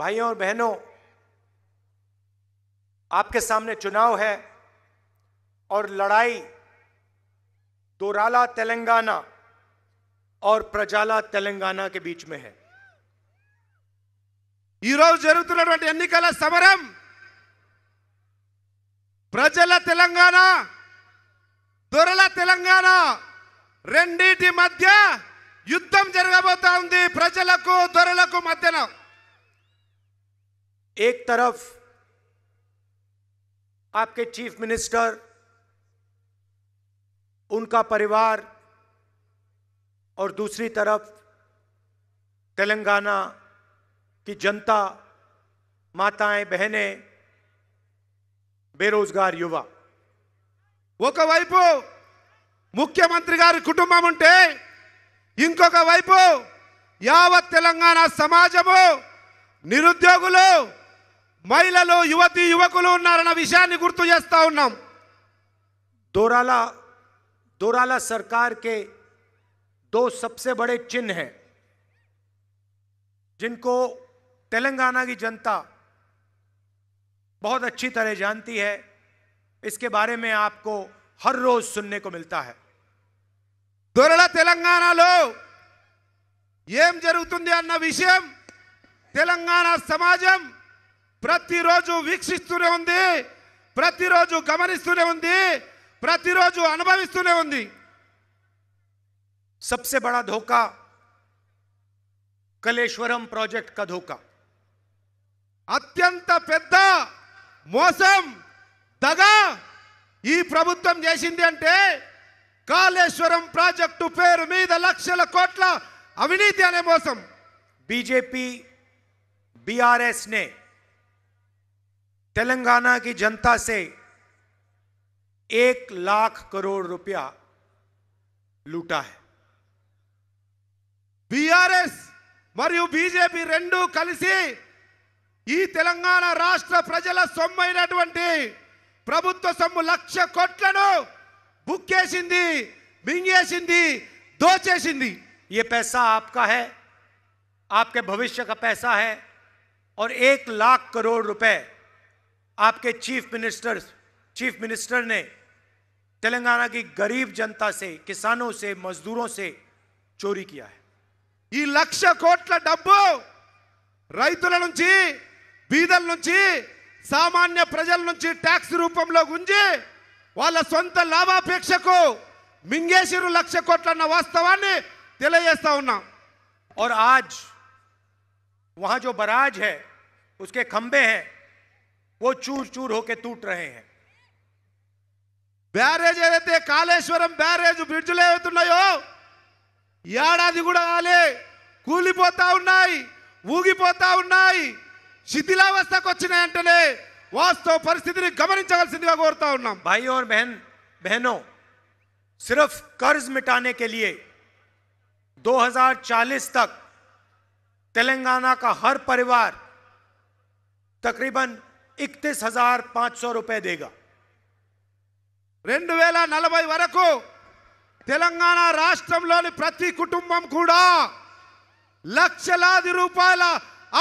भाइयों और बहनों आपके सामने चुनाव है और लड़ाई दोराला तेलंगाना और प्रजाला तेलंगाना के बीच में है जरूरत एन कल समर प्रजला दुरा रेट मध्य युद्ध जरगबोता प्रजक दुरा मध्य एक तरफ आपके चीफ मिनिस्टर उनका परिवार और दूसरी तरफ तेलंगाना की जनता माताएं बहनें बेरोजगार युवा ఒకవైపు ముఖ్యమంత్రి గారి కుటుంబం ఉంటే ఇంకొక వైపు యావత్ తెలంగాణ సమాజము నిరుద్యోగులు మహిళలు యువతీ యువకులను నారణ విషయాన్ని గుర్తుచేస్తాను డోరాల డోరాల సర్కార్ కే దో सबसे बड़े चिन्ह है जिनको तेलंगाना की जनता बहुत अच्छी तरह जानती है इसके बारे में आपको हर रोज सुनने को मिलता है डोराला తెలంగాణలో ఏం జరుగుతుంది అన్న విషయం తెలంగాణ సమాజం ప్రతిరోజు విక్షిస్తూనే ఉంది ప్రతిరోజు గమనిస్తూనే ఉంది ప్రతిరోజు అనుభవిస్తూనే ఉంది सबसे बड़ा धोखा कालेश्वरम प्रोजेक्ट का धोखा अत्यंत పెద్ద మోసం దగా ఈ ప్రభుత్వం చేసిందంటే కాలేశ్వరం ప్రాజెక్టు పేరు మీద లక్షల కోట్ల అవినితి అనే మోసం బీజేపీ బీఆర్ఎస్ నే तेलंगाना की जनता से एक लाख करोड़ रुपया लूटा है बीआरएस मरी बीजेपी रेडू कल राष्ट्र प्रजा सोम प्रभुत् लक्ष को बुक्के मिंगे दोचे ये पैसा आपका है आपके भविष्य का पैसा है और एक लाख करोड़ रुपए आपके चीफ मिनिस्टर चीफ मिनिस्टर ने तेलंगाना की गरीब जनता से किसानों से मजदूरों से चोरी किया है ये लक्ष को डबू रही बीदल नीचे सामान्य प्रजल नीचे टैक्स रूप में गुंजे वाल सवं लाभापेक्ष को मिंगेश्वर लक्ष को वास्तवा और आज वहां जो बराज है उसके खंबे हैं वो चूर चूर होके टूट रहे हैं बैरेज रहते कालेश्वरम बैरेज ब्रिड ले कूलिपोता ऊगीता शिथिलावस्था वास्तव परस्थित गमन को भाई और बहन बहनों सिर्फ कर्ज मिटाने के लिए 2040 तक तेलंगाना का हर परिवार तकरीबन ఇక్తిస్ హజార్ పాంచ్ సో రూపాయ దేగా రెండు వేల నలభై వరకు తెలంగాణ రాష్ట్రంలోని ప్రతి కుటుంబం కూడా లక్షలాది రూపాయల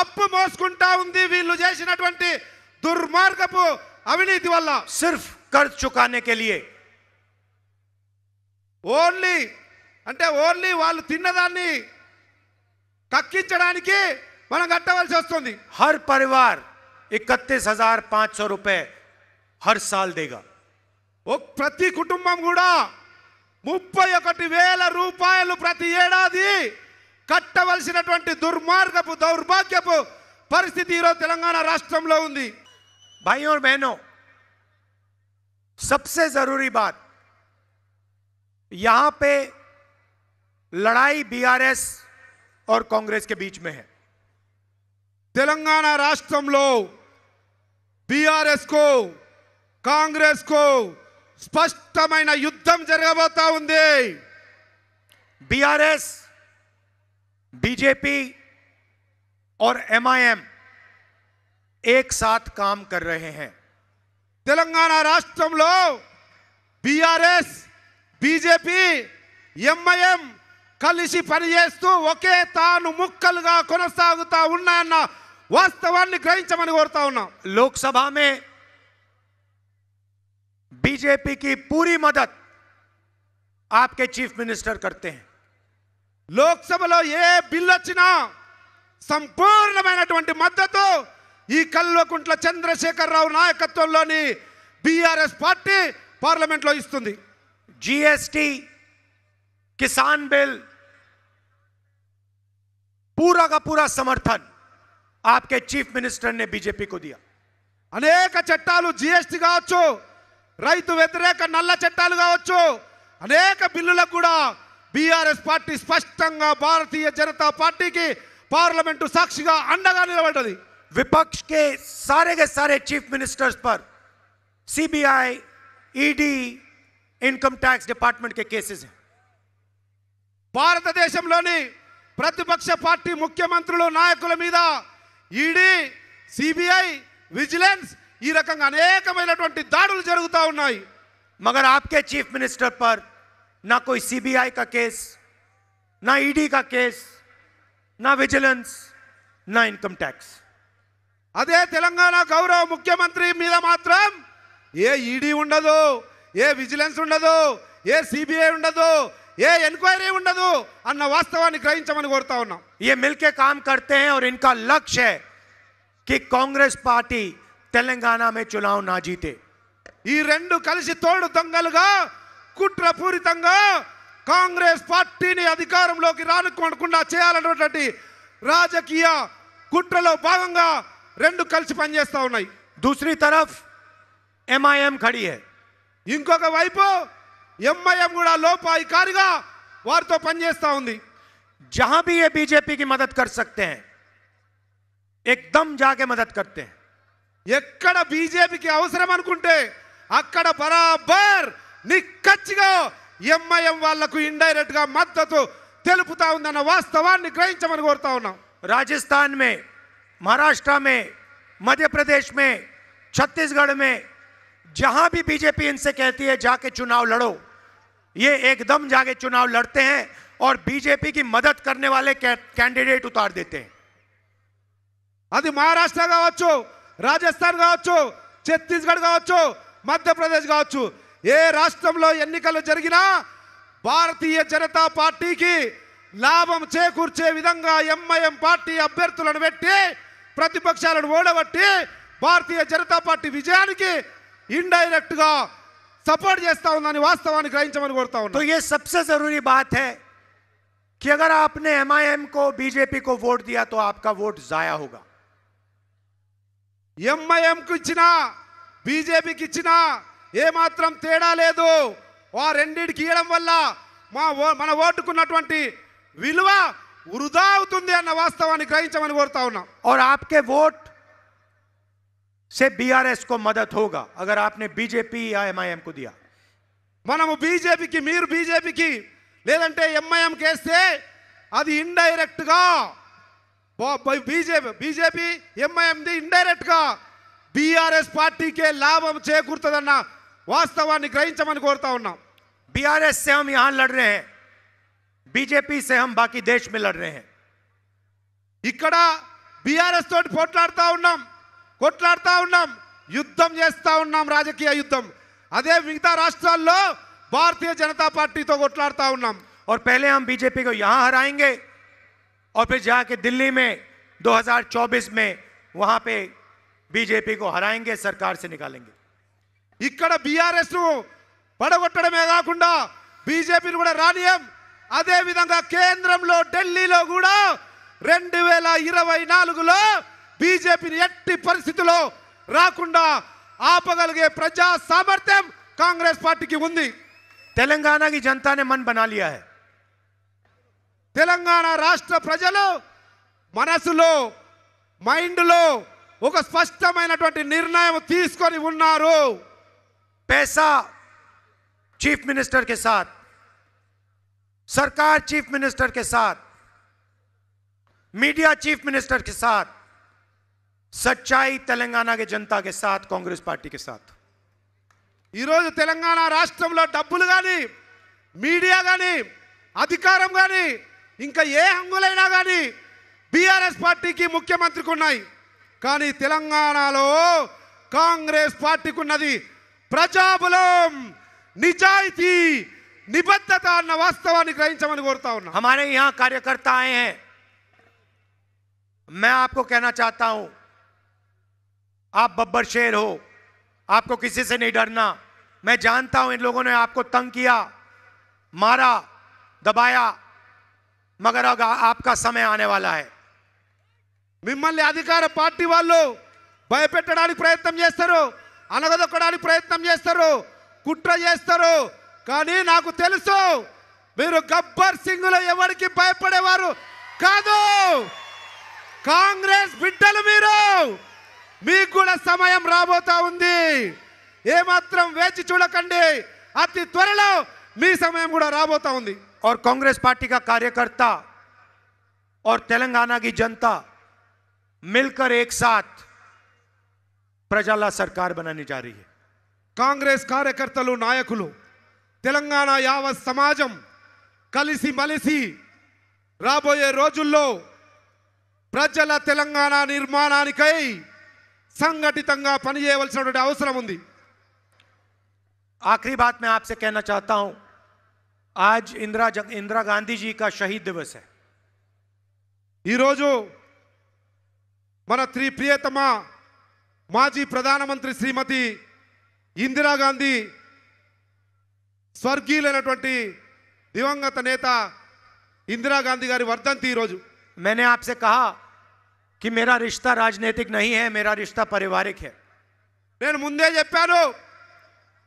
అప్పు మోసుకుంటా ఉంది వీళ్ళు చేసినటువంటి దుర్మార్గపు అవినీతి వల్ల సిర్ఫ్ ఖర్చు చుకానే ఓన్లీ అంటే ఓన్లీ వాళ్ళు తిన్నదాన్ని కక్కించడానికి మనం కట్టవలసి వస్తుంది హర్ పరివార్ इकतीस हजार पांच सौ रुपए हर साल देगा प्रति कुटुंबम गुड़ा वेल रूपये प्रति कटवल दुर्मार्ग दौर्भाग्य पैस्थि राष्ट्र भाई और बहनों सबसे जरूरी बात यहां पे लड़ाई बीआरएस और कांग्रेस के बीच में है तेलंगाना राष्ट्र में BRS को कांग्रेस को स्पष्टమైన యుద్ధం జరుగుపోతా ఉంది BRS BJP और MIM एक साथ काम कर रहे हैं तेलंगाना राष्ट्रमलो BRS BJP MIM కలిసి పరిచేస్తు ఓకే తాను ముక్కలుగా కొనసాగుతా ఉన్నాయన్న వాస్తవాన్ని గ్రహించమని కోరుతా ఉన్నాం లోక్సభ మే బీజేపీకి పూరి మద్దత్ ఆప్కే చీఫ్ మినిస్టర్ కర్తే లోక్సభలో ఏ బిల్ వచ్చినా సంపూర్ణమైనటువంటి మద్దతు ఈ కల్వకుంట్ల చంద్రశేఖర్ రావు నాయకత్వంలోని బీఆర్ఎస్ పార్టీ పార్లమెంట్లో ఇస్తుంది జీఎస్టీ కిసాన్ బిల్ पूरा का पूरा समर्थन आपके చీఫ్ మినిస్టర్ ने బీజేపీ को అనేక చట్టాలు జిఎస్టీ కావచ్చు రైతు వ్యతిరేక నల్ల చట్టాలు కావచ్చు అనేక బిల్లులకు కూడా బీఆర్ఎస్ పార్టీ స్పష్టంగా భారతీయ జనతా పార్టీకి పార్లమెంటు సాక్షిగా అండగా నిలబడ్డది విపక్ష కే సారేగే సారే చీఫ్ మినిస్టర్స్ పర్ CBI ED e income tax department cases భారతదేశంలోని ప్రతిపక్ష పార్టీ ముఖ్యమంత్రులు నాయకుల మీద ఈడీ సిబిఐ విజిలెన్స్ ఈ రకంగా అనేకమైనటువంటి దాడులు జరుగుతూ ఉన్నాయి మగర్ ఆప్కే చీఫ్ మినిస్టర్ పర్ నా కోయి సిబిఐ కా కేస్ నా ఈడీ కా కేస్ నా విజిలెన్స్ నా ఇన్కమ్ ట్యాక్స్ అదే తెలంగాణ గౌరవ ముఖ్యమంత్రి మీద మాత్రం ఏ ఈడీ ఉండదు ఏ విజిలెన్స్ ఉండదు ఏ సిబిఐ ఉండదు ఏ ఎంక్వైరీ ఉండదు అన్న వాస్తవాన్ని గ్రహించమని కోరుతా ఉన్నాం ఏ మిల్కే కామ్ కడితే ఇంకా లక్ష్య కి కాంగ్రెస్ పార్టీ తెలంగాణ మే చునావ్ నా జీతే ఈ రెండు కలిసి తోడు దొంగలుగా కుట్రపూరితంగా కాంగ్రెస్ పార్టీని అధికారంలోకి రానుకోకుండా చేయాలన్నటువంటి రాజకీయ కుట్రలో భాగంగా రెండు కలిసి పనిచేస్తూ ఉన్నాయి దూసరి తరఫ్ ఎంఐఎం ఖడియే ఇంకొక వైపు ఎంఐఎం కూడా లోపాయికారిగా వారితో పనిచేస్తా ఉంది जहां भी ये बीजेपी की मदद कर सकते हैं एकदम जाके मदद करते हैं ఎక్కడ బీజేపీకి అవసరం అనుకుంటే అక్కడ బరాబర్ నిక్కచ్చిగా ఎంఐఎం వాళ్లకు ఇండైరెక్ట్ గా మద్దతు తెలుపుతా ఉందన్న వాస్తవాన్ని గ్రహించమని కోరుతా ఉన్నాం రాజస్థాన్ మే महाराष्ट्र में मध्य प्रदेश में छत्तीसगढ़ में जहां भी बीजेपी इनसे कहती है जाके चुनाव लड़ो ये एकदम जाके चुनाव लड़ते हैं और बीजेपी की मदद करने वाले कैंडिडेट उतार देते हैं అది మహారాష్ట్ర కావచ్చు రాజస్థాన్ కావచ్చు ఛత్తీస్గఢ్ కావచ్చు మధ్యప్రదేశ్ కావచ్చు ఏ రాష్ట్రంలో ఎన్నికలు జరిగినా భారతీయ జనతా పార్టీకి లాభం చేకూర్చే విధంగా ఎంఐఎం పార్టీ అభ్యర్థులను పెట్టి ప్రతిపక్షాలను ఓడబట్టి భారతీయ జనతా పార్టీ విజయానికి ఇండైరెక్ట్గా सपोर्ट वास्तवा ग्रहता तो ये सबसे जरूरी बात है कि अगर आपने एम को बीजेपी को वोट दिया तो आपका वोट जाया होगा एम आई एम को इच्छा बीजेपी की इच्छात्र तेड़ ले मन ओट विवा वृदा अवतनी ग्रहता और आपके वोट से బీఆర్ఎస్ को मदद होगा अगर आपने बीजेपी या ఎంఐఎం को दिया మనము బీజేపీకి మీరు బీజేపీకి లేదంటే ఎంఐఎం కేస్తే అది ఇండైరెక్ట్గా బీజేపీ బీజేపీ ఎంఐఎంది ఇండైరెక్ట్గా బీఆర్ఎస్ పార్టీకే లాభం చేకూరుతుందన్న వాస్తవాన్ని గ్రహించమని కోరుతా ఉన్నాం బీఆర్ఎస్ से हम यहां लड़ रहे हैं बीजेपी से हम बाकी देश में लड़ रहे हैं ఇక్కడ బీఆర్ఎస్ తోటి పోట్లాడుతూ ఉన్నాం గొట్లడతా ఉన్నాం యుద్ధం చేస్తా ఉన్నాం రాజకీయ యుద్ధం అదే విగత రాష్ట్రాల్లో భారతీయ జనతా పార్టీతోగొట్లడతా ఉన్నాం aur पहले हम बीजेपी को यहां हराएंगे और फिर जाके दिल्ली में 2024 में वहां पे बीजेपी को हराएंगे सरकार से निकालेंगे ఇక్కడ బీఆర్ఎస్ ను పడగొట్టడమే కాకుండా बीजेपी ను కూడా రానిం అదే విధంగా కేంద్రంలో ఢిల్లీలో కూడా 2024 లో బీజేపీని ఎట్టి పరిస్థితుల్లో రాకుండా ఆపగలిగే ప్రజా సామర్థ్యం కాంగ్రెస్ పార్టీకి ఉంది తెలంగాణకి జనతానే మన్ బనాలియా తెలంగాణ రాష్ట్ర ప్రజలు మనసులో మైండ్లో ఒక స్పష్టమైనటువంటి నిర్ణయం తీసుకొని ఉన్నారు పేసా చీఫ్ మినిస్టర్ के साथ సర్కార్ చీఫ్ మినిస్టర్ के साथ మీడియా చీఫ్ మినిస్టర్ के साथ सच्चाई तेलंगाना के जनता के साथ कांग्रेस पार्टी के साथ ఈరోజు తెలంగాణ రాష్ట్రంలో డబ్బులు కానీ మీడియా కానీ అధికారం కానీ ఇంకా ఏ హంగులైనా కానీ బీఆర్ఎస్ పార్టీకి ముఖ్యమంత్రికి ఉన్నాయి కానీ తెలంగాణలో కాంగ్రెస్ పార్టీకి ఉన్నది ప్రజాబలం నిజాయితీ నిబద్ధత అన్న వాస్తవాన్ని గ్రహించమని కోరుతా ఉన్నా हमारे यहाँ कार्यकर्ता आए हैं मैं आपको कहना चाहता हूं आप बब्बर शेर हो आपको किसी से नहीं डरना मैं जानता हूं इन लोगों ने आपको तंग किया मारा दबाया मगर अब आपका समय आने वाला है मिम्मल अधिकार पार्टी वालों भयपेटा प्रयत्न अलगदा प्रयत्न कुट्रो का गब्बर सिंग भयपड़े वो कांग्रेस बिडल మీకు కూడా సమయం రాబోతా ఉంది ఏమాత్రం వేచి చూడకండి అతి త్వరలో మీ సమయం కూడా రాబోతా ఉంది ఆర్ కాంగ్రెస్ పార్టీ का ఆర్ తెలంగాణకి జనతా మిల్కర్ जनता मिलकर ప్రజల సర్కార్ బనాని జారీ కాంగ్రెస్ కార్యకర్తలు నాయకులు తెలంగాణ యావత్ సమాజం కలిసి మలిసి రాబోయే రోజుల్లో ప్రజల తెలంగాణ నిర్మాణానికై ಸಂಗਠಿತಂಗಾ పని చేయవలసినటువంటి అవసరం ఉంది आखरी बात मैं आपसे कहना चाहता हूं आज इंदिरा जग इंदिरा गांधी जी का शहीद दिवस है ఈ రోజు మన త్రి ప్రియతమ మాజీ ప్రధాని శ్రీమతి ఇందిరా గాంధీ स्वर्गीयైనటువంటి దివంగత నేత ఇందిరా గాంధీ గారి వర్ధంతి ఈ రోజు मैंने आपसे कहा कि मेरा रिश्ता राजनीतिक नहीं है मेरा रिश्ता पारिवारिक है ने मुदे चपा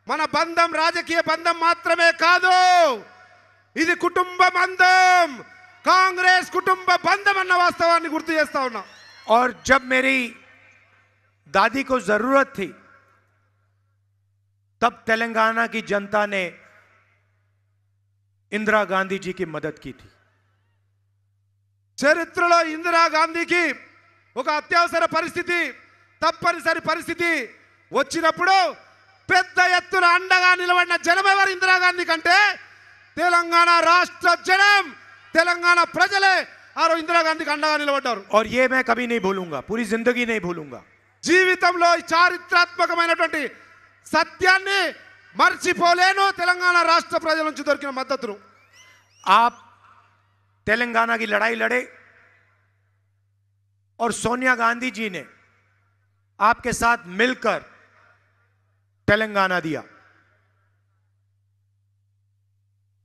मन बंधम राजकीय बंधमे का कुट बंधम कांग्रेस कुटुब बंधम वास्तवा और जब मेरी दादी को जरूरत थी तब तेलंगाना की जनता ने इंदिरा गांधी जी की मदद की थी चरित्र इंदिरा गांधी की ఒక అత్యవసర పరిస్థితి తప్పనిసరి పరిస్థితి వచ్చినప్పుడు పెద్ద ఎత్తున అండగా నిలబడిన ఎవరు ఇందిరాగాంధీ కంటే తెలంగాణ రాష్ట్ర జనం తెలంగాణ ప్రజలే ఆరో ఇందిరాగాంధీకి అండగా నిలబడ్డారు और ये मैं कभी नहीं జీవితంలో ఈ చారిత్రాత్మకమైనటువంటి సత్యాన్ని మర్చిపోలేను తెలంగాణ రాష్ట్ర ప్రజల నుంచి దొరికిన మద్దతును ఆ తెలంగాణకి లడాయి లడే और सोनिया गांधी जी ने आपके साथ मिलकर तेलंगाना दिया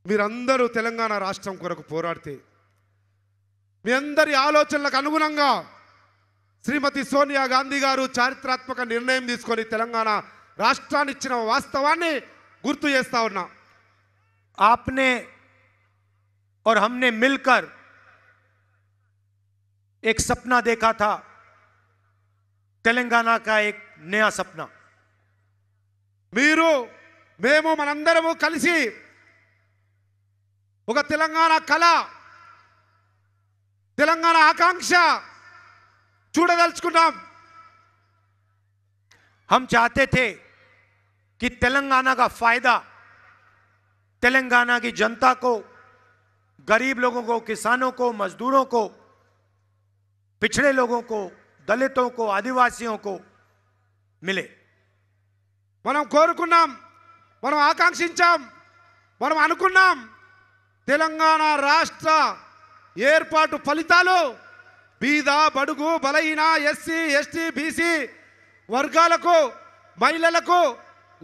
वीर अंदरु तेलंगाना राष्ट्रम को រក పోరాడి మీందరి ఆలోచనలకు అనుగుణంగా శ్రీమతి సోనియా గాంధీ గారు చారిత్రాత్మక నిర్ణయం తీసుకొని తెలంగాణ రాష్ట్రానిచ్చిన వాస్తవాన్ని గుర్తుచేస్తా ఉన్నా आपने और हमने मिलकर एक सपना देखा था तेलंगाना का एक नया सपना मेमो मन अंदर कल तेलंगाना कला तेलंगाना आकांक्ष चूडदल हम चाहते थे कि तेलंगाना का फायदा तेलंगाना की जनता को गरीब लोगों को किसानों को मजदूरों को पिछड़े लोगों को దళితం కో ఆదివాసీయంకో మిలే మనం కోరుకున్నాం మనం ఆకాంక్షించాం మనం అనుకున్నాం తెలంగాణ రాష్ట్ర ఏర్పాటు ఫలితాలు బీద బడుగు బలహీన ఎస్సీ ఎస్టీ బీసీ వర్గాలకు మహిళలకు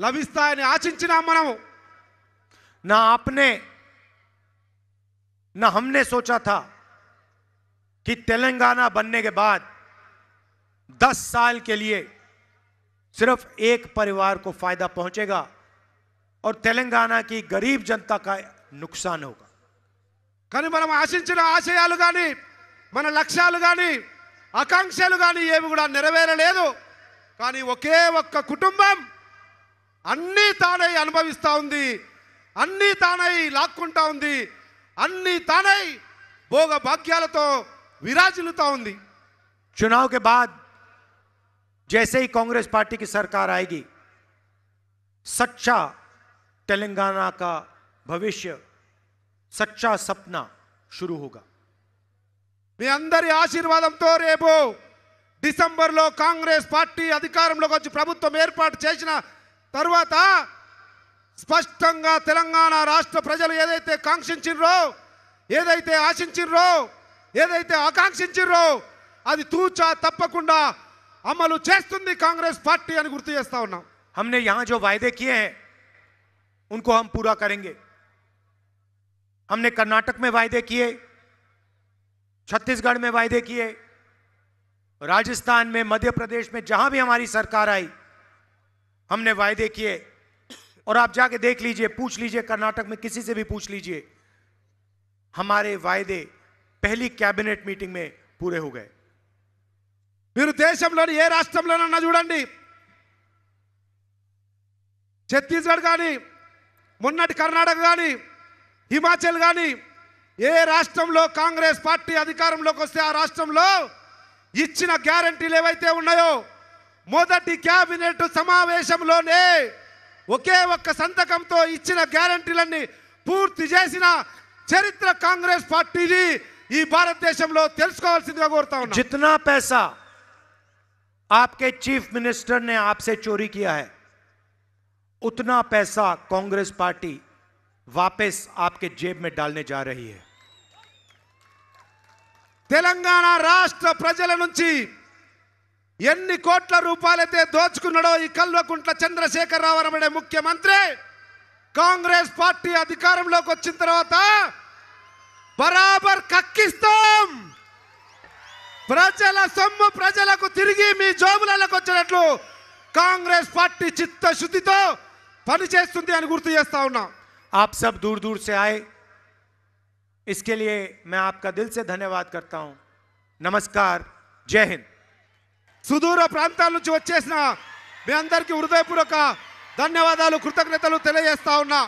లభిస్తాయని ఆశించినాం మనము నా ఆప్నే నా హమ్నే సోచా థా ఈ తెలంగాణా बनने के बाद 10 साल के लिए सिर्फ एक परिवार को फायदा पहुंचेगा और तेलंगाना की गरीब जनता का नुकसान होगा కాని మనం ఆశించిన ఆశయాలు గాని మన లక్ష్యాలు గాని ఆకాంక్షలు గాని ఏవి కూడా నెరవేరలేదు కాని ഒకే ఒక్క కుటుంబం అన్ని తanei అనుభవిస్తా ఉంది అన్ని తanei లాక్కుంటా ఉంది అన్ని తanei ভোগ ഭാഗ్యల తో विराजिलता ఉంది चुनाव के बाद जैसे ही कांग्रेस पार्टी की सरकार आएगी सच्चा तेलंगाना का भविष्य सच्चा सपना शुरू होगा మీ అందరి ఆశీర్వాదంతో రేపు డిసెంబర్లో కాంగ్రెస్ పార్టీ అధికారంలోకి వచ్చి ప్రభుత్వం ఏర్పాటు చేసిన తర్వాత స్పష్టంగా తెలంగాణ రాష్ట్ర ప్రజలు ఏదైతే కాంక్షించిర్రో ఏదైతే ఆశించిర్రో ఏదైతే ఆకాంక్షించిరో అది తూచా తప్పకుండా అమలు చేస్తుంది కాంగ్రెస్ పార్టీ అని గుర్తు చేస్తా ఉన్నాం हमने यहां जो वायदे किए हैं उनको हम पूरा करेंगे हमने कर्नाटक में वायदे किए छत्तीसगढ़ में वायदे किए राजस्थान में मध्य प्रदेश में जहां भी हमारी सरकार आई हमने वायदे किए और आप जाके देख लीजिए पूछ लीजिए कर्नाटक में किसी से भी पूछ लीजिए हमारे वायदे పహలీ క్యాబినెట్ మీటింగ్ మే పూరే హో మీరు దేశంలోని ఏ రాష్ట్రంలోనన్నా చూడండి ఛత్తీస్గఢ్ కానీ మొన్నటి కర్ణాటక కానీ హిమాచల్ కానీ ఏ రాష్ట్రంలో కాంగ్రెస్ పార్టీ అధికారంలోకి వస్తే ఆ రాష్ట్రంలో ఇచ్చిన గ్యారంటీలు ఏవైతే ఉన్నాయో మొదటి క్యాబినెట్ సమావేశంలోనే ఒకే ఒక్క సంతకంతో ఇచ్చిన గ్యారంటీలన్నీ పూర్తి చేసిన చరిత్ర కాంగ్రెస్ పార్టీది ఈ భారతదేశంలో తెలుసుకోవాల్సినదిగా కోరుతా ఉన్నా. जितना पैसा आपके चीफ मिनिस्टर ने आपसे चोरी किया है उतना पैसा कांग्रेस पार्टी वापस आपके जेब में डालने जा रही है. తెలంగాణ రాష్ట్ర ప్రజల నుంచి ఎన్ని కోట్ల రూపాయలేతే దోచుకున్నడో ఈ కల్వకుంట్ల చంద్రశేఖర్ రావు రబడే ముఖ్యమంత్రి కాంగ్రెస్ పార్టీ అధికారంలోకి వచ్చిన తర్వాత बराबर कक्कीस्तम प्रजा सोम प्रजक तिगी जोबुल कांग्रेस पार्टी चित्त शुद्धि तो पे गुर्त आप सब दूर दूर से आए इसके लिए मैं आपका दिल से धन्यवाद करता हूं नमस्कार जय हिंद सुदूर प्राता वे अंदर की हृदयपूर्वक धन्यवाद कृतज्ञता